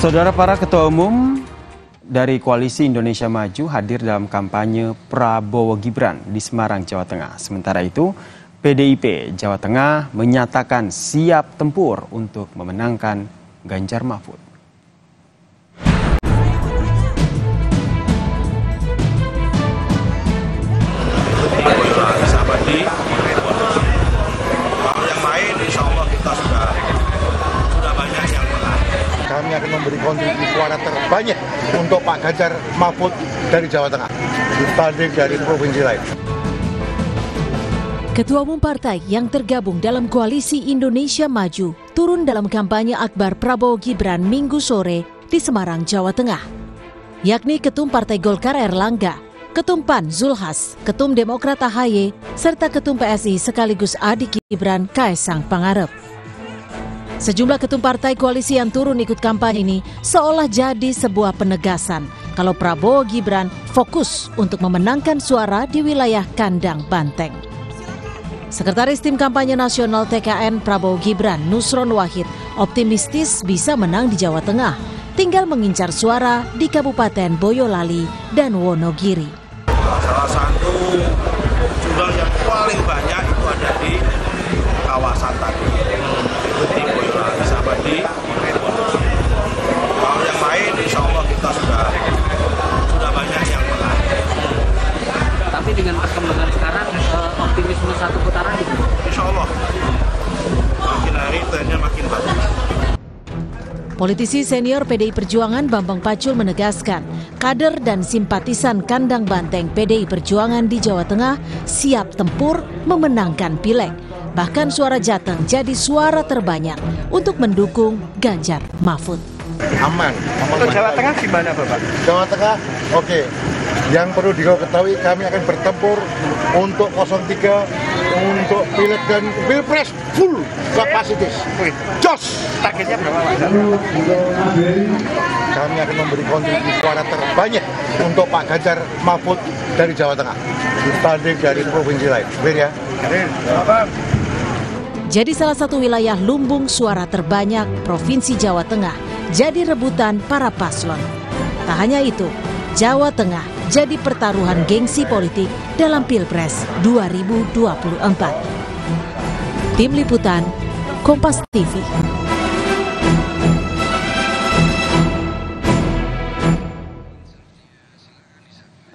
Saudara para ketua umum dari Koalisi Indonesia Maju hadir dalam kampanye Prabowo Gibran di Semarang, Jawa Tengah. Sementara itu, PDIP Jawa Tengah menyatakan siap tempur untuk memenangkan Ganjar Mahfud. Sahabat di kami akan memberi kontribusi suara terbanyak untuk Pak Ganjar Mahfud dari Jawa Tengah, dibanding dari provinsi lain. Ketua Umum Partai yang tergabung dalam Koalisi Indonesia Maju turun dalam kampanye Akbar Prabowo Gibran minggu sore di Semarang, Jawa Tengah. Yakni Ketum Partai Golkar Erlangga, Ketum PAN Zulhas, Ketum Demokrat AHY, serta Ketum PSI sekaligus adik Gibran Kaisang Pangarep. Sejumlah ketum partai koalisi yang turun ikut kampanye ini seolah jadi sebuah penegasan kalau Prabowo Gibran fokus untuk memenangkan suara di wilayah kandang Banteng. Sekretaris Tim Kampanye Nasional TKN Prabowo Gibran Nusron Wahid optimistis bisa menang di Jawa Tengah, tinggal mengincar suara di Kabupaten Boyolali dan Wonogiri. Salah satu jumlah yang paling banyak itu ada di kawasan pribadi kalau yang lain insya Allah kita sudah sudah banyak yang menang tapi dengan perkembangan sekarang eh, optimisme satu putaran itu insya Allah makin hari trennya makin bagus Politisi senior PDI Perjuangan Bambang Pacul menegaskan, kader dan simpatisan kandang banteng PDI Perjuangan di Jawa Tengah siap tempur memenangkan pileg. Bahkan suara Jateng jadi suara terbanyak untuk mendukung Ganjar Mahfud. Aman. aman Untuk Jawa Tengah gimana Bapak? Jawa Tengah, oke. Okay. Yang perlu diketahui kami akan bertempur untuk 03 untuk pileg dan pilpres full kapasitas. Jos. Targetnya berapa Pak? Kami akan memberi kontribusi suara terbanyak untuk Pak Ganjar Mahfud dari Jawa Tengah. Dibanding dari provinsi lain. Clear ya? Clear jadi salah satu wilayah lumbung suara terbanyak Provinsi Jawa Tengah jadi rebutan para paslon. Tak hanya itu, Jawa Tengah jadi pertaruhan gengsi politik dalam Pilpres 2024. Tim Liputan, Kompas TV.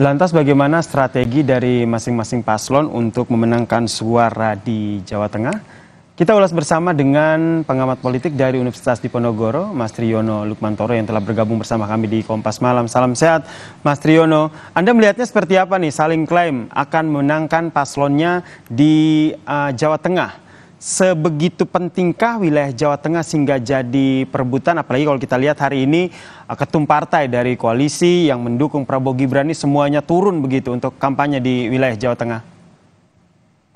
Lantas bagaimana strategi dari masing-masing paslon untuk memenangkan suara di Jawa Tengah? Kita ulas bersama dengan pengamat politik dari Universitas Diponegoro, Mas Triyono Lukmantoro yang telah bergabung bersama kami di Kompas Malam. Salam sehat, Mas Triyono. Anda melihatnya seperti apa nih saling klaim akan menangkan paslonnya di uh, Jawa Tengah? Sebegitu pentingkah wilayah Jawa Tengah sehingga jadi perebutan? Apalagi kalau kita lihat hari ini uh, ketum partai dari koalisi yang mendukung Prabowo Gibran ini semuanya turun begitu untuk kampanye di wilayah Jawa Tengah.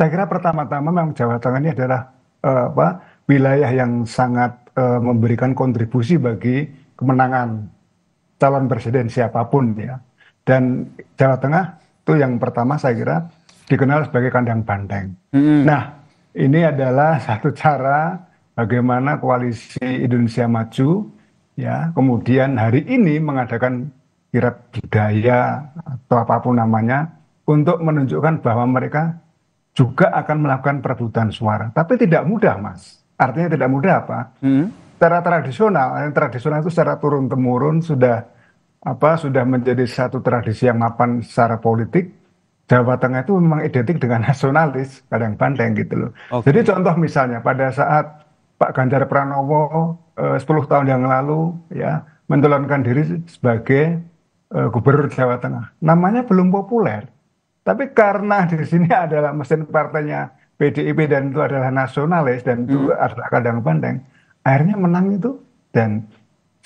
Saya kira pertama-tama memang Jawa Tengah ini adalah Eh, apa wilayah yang sangat eh, memberikan kontribusi bagi kemenangan calon presiden siapapun ya. Dan Jawa Tengah itu yang pertama saya kira dikenal sebagai kandang banteng. Hmm. Nah, ini adalah satu cara bagaimana koalisi Indonesia Maju ya, kemudian hari ini mengadakan kirap budaya atau apapun namanya untuk menunjukkan bahwa mereka juga akan melakukan perebutan suara. Tapi tidak mudah, Mas. Artinya tidak mudah apa? Hmm. Secara tradisional, yang eh, tradisional itu secara turun temurun sudah apa sudah menjadi satu tradisi yang mapan secara politik. Jawa Tengah itu memang identik dengan nasionalis, kadang banteng gitu loh. Okay. Jadi contoh misalnya pada saat Pak Ganjar Pranowo eh, 10 tahun yang lalu ya mencalonkan diri sebagai eh, gubernur Jawa Tengah. Namanya belum populer tapi karena di sini adalah mesin partainya PDIP dan itu adalah nasionalis dan itu hmm. adalah kadang bandeng, akhirnya menang itu dan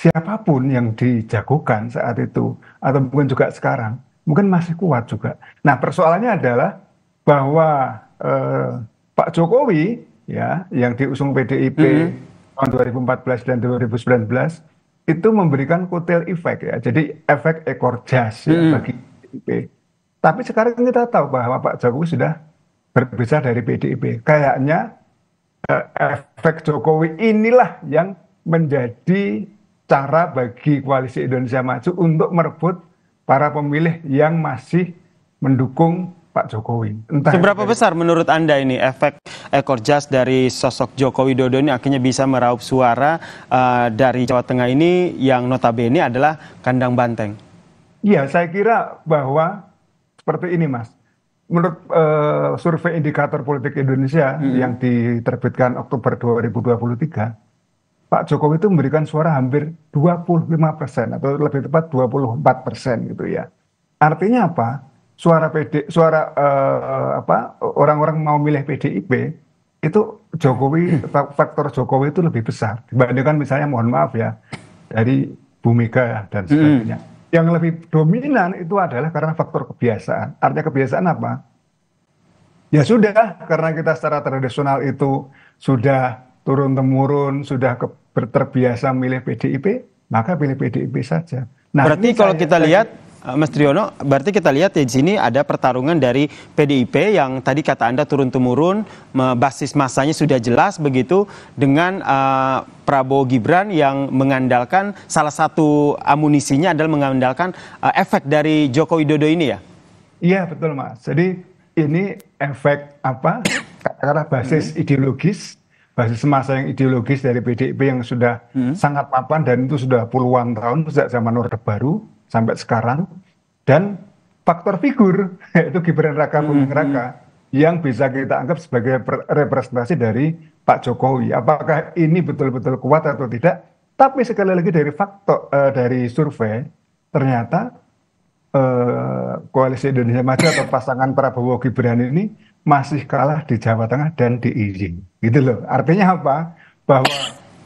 siapapun yang dijagokan saat itu atau mungkin juga sekarang mungkin masih kuat juga. Nah persoalannya adalah bahwa eh, Pak Jokowi ya yang diusung PDIP hmm. tahun 2014 dan 2019 itu memberikan kotel efek ya, jadi efek ekor jas ya, hmm. bagi PDIP tapi sekarang kita tahu bahwa Pak Jokowi sudah berpisah dari PDIP. Kayaknya eh, efek Jokowi inilah yang menjadi cara bagi koalisi Indonesia Maju untuk merebut para pemilih yang masih mendukung Pak Jokowi. Entah Seberapa dari... besar menurut Anda ini efek ekor jas dari sosok Jokowi Dodo ini akhirnya bisa meraup suara uh, dari Jawa Tengah ini yang notabene adalah kandang banteng? Iya, saya kira bahwa seperti ini mas menurut uh, survei indikator politik Indonesia hmm. yang diterbitkan Oktober 2023 Pak Jokowi itu memberikan suara hampir 25 persen atau lebih tepat 24 persen gitu ya artinya apa suara PD suara uh, apa orang-orang mau milih PDIP itu Jokowi hmm. faktor Jokowi itu lebih besar dibandingkan misalnya mohon maaf ya dari Bu Mega dan hmm. sebagainya. Hmm yang lebih dominan itu adalah karena faktor kebiasaan. Artinya kebiasaan apa? Ya sudah, karena kita secara tradisional itu sudah turun temurun, sudah terbiasa milih PDIP, maka pilih PDIP saja. Nah, Berarti kalau kita lihat Eh, Mas Triono, berarti kita lihat ya di sini ada pertarungan dari PDIP yang tadi kata Anda turun temurun, basis masanya sudah jelas begitu dengan uh, Prabowo Gibran yang mengandalkan salah satu amunisinya adalah mengandalkan uh, efek dari Joko Widodo ini ya. Iya betul Mas. Jadi ini efek apa? Katakanlah basis hmm. ideologis, basis masa yang ideologis dari PDIP yang sudah hmm. sangat mapan dan itu sudah puluhan tahun sejak zaman Orde Baru sampai sekarang dan faktor figur yaitu Gibran Raka hmm, Buming Raka hmm. yang bisa kita anggap sebagai representasi dari Pak Jokowi. Apakah ini betul-betul kuat atau tidak? Tapi sekali lagi dari faktor uh, dari survei ternyata uh, koalisi Indonesia Maju atau pasangan Prabowo Gibran ini masih kalah di Jawa Tengah dan di Ijin Gitu loh. Artinya apa? Bahwa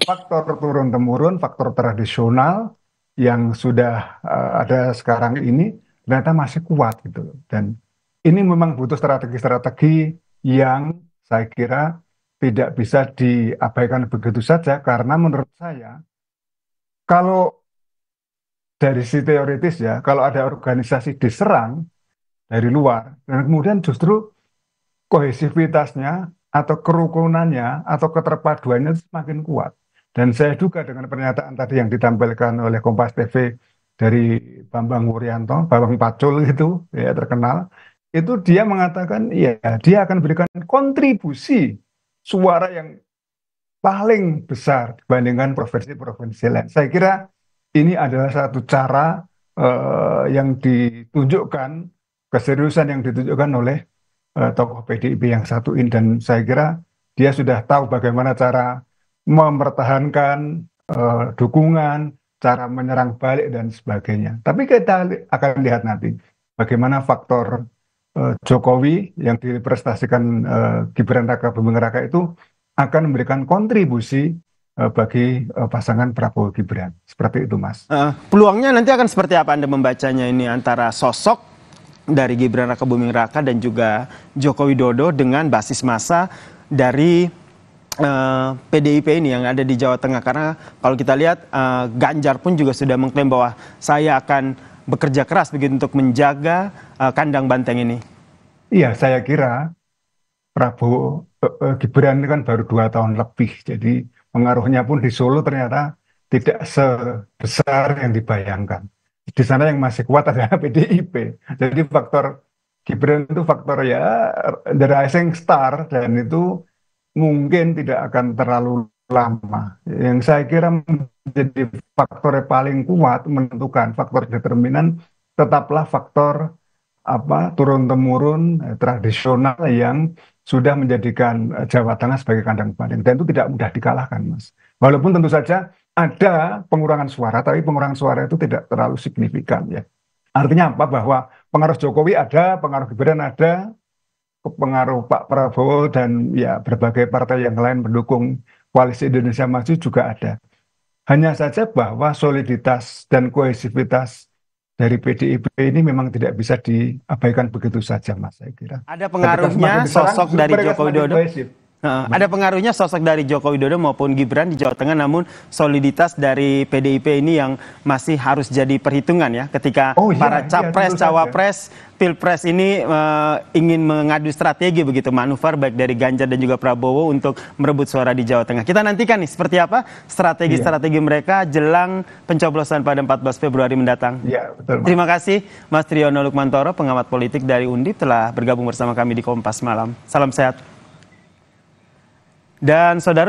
faktor turun temurun, faktor tradisional yang sudah uh, ada sekarang ini ternyata masih kuat gitu dan ini memang butuh strategi-strategi yang saya kira tidak bisa diabaikan begitu saja karena menurut saya kalau dari si teoritis ya kalau ada organisasi diserang dari luar dan kemudian justru kohesivitasnya atau kerukunannya atau keterpaduannya semakin kuat dan saya duga dengan pernyataan tadi yang ditampilkan oleh Kompas TV dari Bambang Wuryanto, Bambang Pacul itu ya terkenal, itu dia mengatakan ya dia akan berikan kontribusi suara yang paling besar dibandingkan provinsi-provinsi lain. Saya kira ini adalah satu cara uh, yang ditunjukkan keseriusan yang ditunjukkan oleh uh, tokoh PDIP yang satu ini dan saya kira dia sudah tahu bagaimana cara mempertahankan uh, dukungan, cara menyerang balik dan sebagainya. Tapi kita akan lihat nanti bagaimana faktor uh, Jokowi yang diprestasikan uh, Gibran Raka Buming Raka itu akan memberikan kontribusi bagi pasangan Prabowo Gibran. Seperti itu, Mas. Uh, peluangnya nanti akan seperti apa Anda membacanya ini antara sosok dari Gibran Raka Buming Raka dan juga Joko Widodo dengan basis masa dari Uh, eh, PDIP ini yang ada di Jawa Tengah karena kalau kita lihat uh, Ganjar pun juga sudah mengklaim bahwa saya akan bekerja keras begitu untuk menjaga uh, kandang banteng ini. Iya, saya kira Prabowo uh, Gibran kan baru dua tahun lebih, jadi pengaruhnya pun di Solo ternyata tidak sebesar yang dibayangkan. Di sana yang masih kuat adalah PDIP. Jadi faktor Gibran itu faktor ya the rising star dan itu mungkin tidak akan terlalu lama. Yang saya kira menjadi faktor yang paling kuat menentukan faktor determinan tetaplah faktor apa turun temurun eh, tradisional yang sudah menjadikan eh, Jawa Tengah sebagai kandang paling dan itu tidak mudah dikalahkan, Mas. Walaupun tentu saja ada pengurangan suara, tapi pengurangan suara itu tidak terlalu signifikan ya. Artinya apa? Bahwa pengaruh Jokowi ada, pengaruh Gibran ada, pengaruh Pak Prabowo dan ya berbagai partai yang lain mendukung koalisi Indonesia Maju juga ada. Hanya saja bahwa soliditas dan kohesivitas dari PDIP ini memang tidak bisa diabaikan begitu saja, Mas. Saya kira. Ada pengaruhnya kan sosok dari Joko Widodo. Nah, ada pengaruhnya sosok dari Joko Widodo maupun Gibran di Jawa Tengah namun soliditas dari PDIP ini yang masih harus jadi perhitungan ya ketika oh, iya, para iya, capres iya, cawapres iya. pilpres ini uh, ingin mengadu strategi begitu manuver baik dari Ganjar dan juga Prabowo untuk merebut suara di Jawa Tengah. Kita nantikan nih seperti apa strategi-strategi iya. mereka jelang pencoblosan pada 14 Februari mendatang. Iya, betul. Terima kasih Mas Triyono Lukmantoro pengamat politik dari Undip telah bergabung bersama kami di Kompas Malam. Salam sehat dan saudara